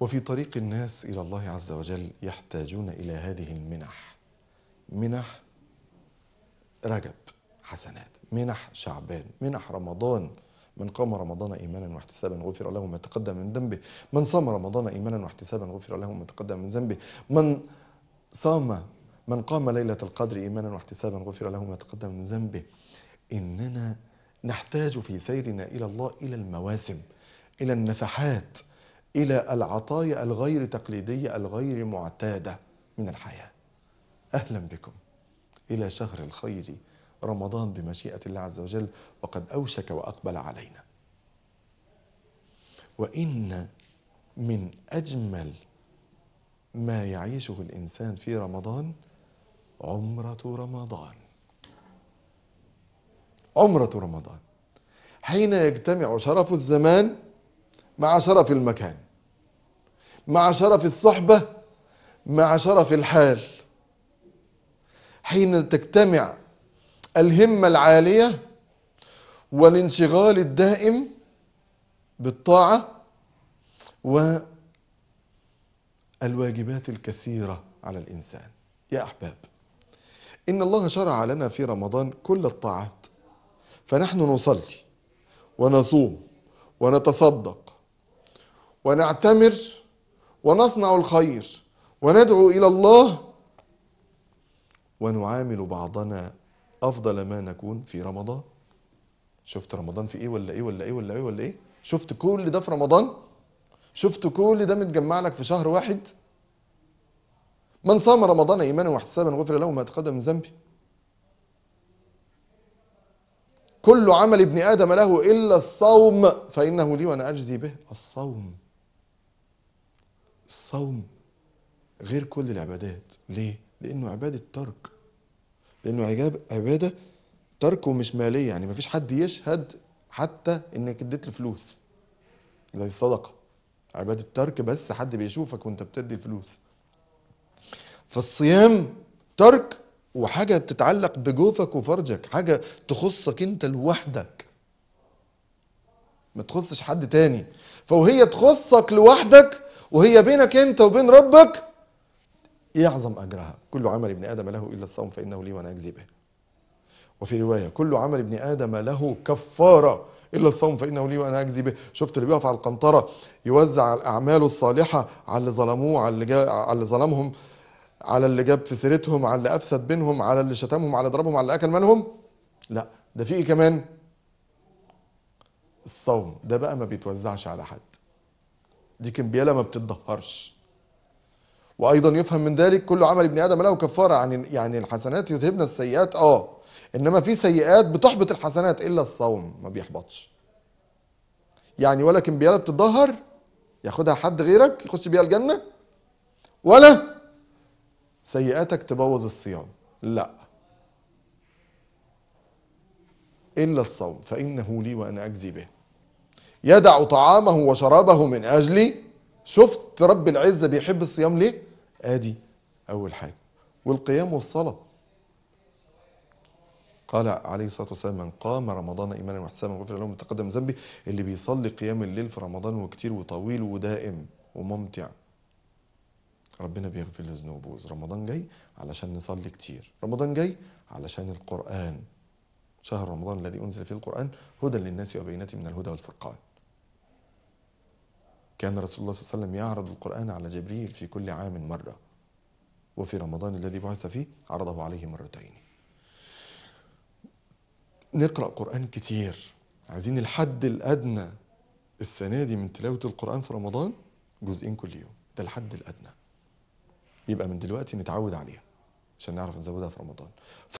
وفي طريق الناس إلى الله عز وجل يحتاجون إلى هذه المنح منح رجب حسنات منح شعبان منح رمضان من قام رمضان ايمانا واحتسابا غفر له ما تقدم من ذنبه من صام رمضان ايمانا واحتسابا غفر له ما تقدم من ذنبه من صام من قام ليله القدر ايمانا واحتسابا غفر له ما تقدم من ذنبه اننا نحتاج في سيرنا الى الله الى المواسم الى النفحات إلى العطايا الغير تقليدية الغير معتادة من الحياة أهلا بكم إلى شهر الخير رمضان بمشيئة الله عز وجل وقد أوشك وأقبل علينا وإن من أجمل ما يعيشه الإنسان في رمضان عمرة رمضان عمرة رمضان حين يجتمع شرف الزمان مع شرف المكان مع شرف الصحبة مع شرف الحال حين تجتمع الهمة العالية والانشغال الدائم بالطاعة والواجبات الكثيرة على الإنسان يا أحباب إن الله شرع لنا في رمضان كل الطاعات فنحن نصلي ونصوم ونتصدق ونعتمر ونصنع الخير وندعو الى الله ونعامل بعضنا افضل ما نكون في رمضان شفت رمضان في ايه ولا ايه ولا ايه ولا ايه ولا ايه شفت كل ده في رمضان شفت كل ده متجمع لك في شهر واحد من صام رمضان ايمانا واحتسابا غفر له ما تقدم من ذنبه كل عمل ابن ادم له الا الصوم فانه لي وانا اجزي به الصوم الصوم غير كل العبادات ليه؟ لأنه عبادة ترك لأنه عجاب عبادة ترك ومش مالية يعني مفيش حد يشهد حتى إنك اديت له فلوس زي الصدقة عبادة ترك بس حد بيشوفك وأنت بتدي فلوس فالصيام ترك وحاجة تتعلق بجوفك وفرجك حاجة تخصك أنت لوحدك ما تخصش حد تاني فوهي تخصك لوحدك وهي بينك انت وبين ربك يعظم اجرها كل عمل ابن ادم له الا الصوم فانه لي وانا اجزي به وفي روايه كل عمل ابن ادم له كفاره الا الصوم فانه لي وانا اجزي به شفت اللي بيقف على القنطره يوزع الاعمال الصالحه على اللي ظلموه على اللي, جا... على اللي ظلمهم على اللي جاب في سيرتهم على اللي افسد بينهم على اللي شتمهم على اللي ضربهم على اللي اكل مالهم لا ده في ايه كمان الصوم ده بقى ما بيتوزعش على حد دي كمبياله ما بتتدهرش وايضا يفهم من ذلك كل عمل ابن ادم له كفاره يعني يعني الحسنات يذهبن السيئات اه انما في سيئات بتحبط الحسنات الا الصوم ما بيحبطش يعني ولا كمبياله بتتدهر ياخدها حد غيرك يخش بيها الجنه ولا سيئاتك تبوظ الصيام لا الا الصوم فانه لي وانا اجزي به يدع طعامه وشرابه من أجلي شفت رب العزة بيحب الصيام ليه آدي أول حاجة والقيام والصلاة قال عليه الصلاه والسلام من قام رمضان ايمانا واحتسابا غفر له من تقدم ذنبه اللي بيصلي قيام الليل في رمضان وكتير وطويل ودائم وممتع ربنا بيغفر له ذنوبه رمضان جاي علشان نصلي كتير رمضان جاي علشان القران شهر رمضان الذي انزل فيه القران هدى للناس وبينات من الهدى والفرقان كان رسول الله صلى الله عليه وسلم يعرض القرآن على جبريل في كل عام مرة وفي رمضان الذي بعث فيه عرضه عليه مرتين نقرأ قرآن كتير عايزين الحد الأدنى السنة دي من تلاوة القرآن في رمضان جزئين كل يوم ده الحد الأدنى يبقى من دلوقتي نتعود عليها عشان نعرف نزودها في رمضان